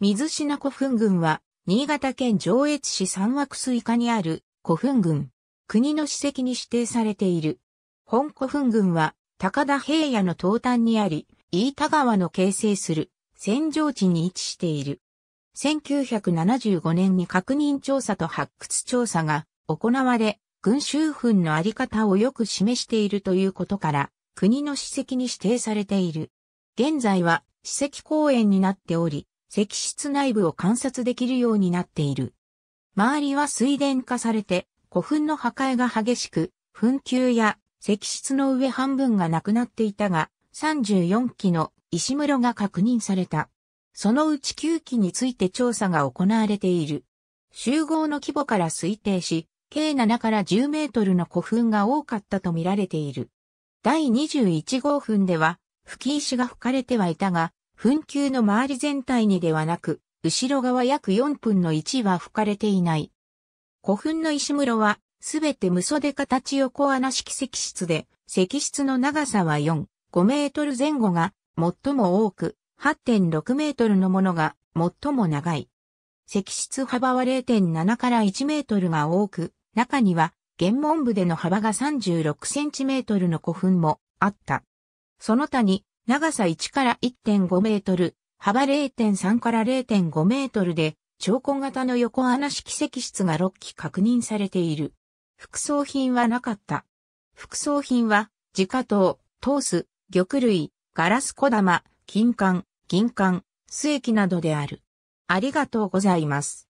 水品古墳群は、新潟県上越市三枠水下にある古墳群。国の史跡に指定されている。本古墳群は、高田平野の東端にあり、飯田川の形成する、扇状地に位置している。1975年に確認調査と発掘調査が行われ、群衆墳のあり方をよく示しているということから、国の史跡に指定されている。現在は史跡公園になっており、石室内部を観察できるようになっている。周りは水田化されて、古墳の破壊が激しく、墳丘や石室の上半分がなくなっていたが、34基の石室が確認された。そのうち9基について調査が行われている。集合の規模から推定し、計7から10メートルの古墳が多かったと見られている。第21号墳では、吹き石が吹かれてはいたが、墳丘の周り全体にではなく、後ろ側約4分の1は吹かれていない。古墳の石室は、すべて無袖形横穴式石室で、石室の長さは4、5メートル前後が最も多く、8.6メートルのものが最も長い。石室幅は0.7から1メートルが多く、中には、玄門部での幅が36センチメートルの古墳もあった。その他に、長さ1から1.5メートル、幅0.3から0.5メートルで、超小型の横穴式石室が6基確認されている。副葬品はなかった。副葬品は、自家刀、トース、玉類、ガラス小玉、金管、銀管、水液などである。ありがとうございます。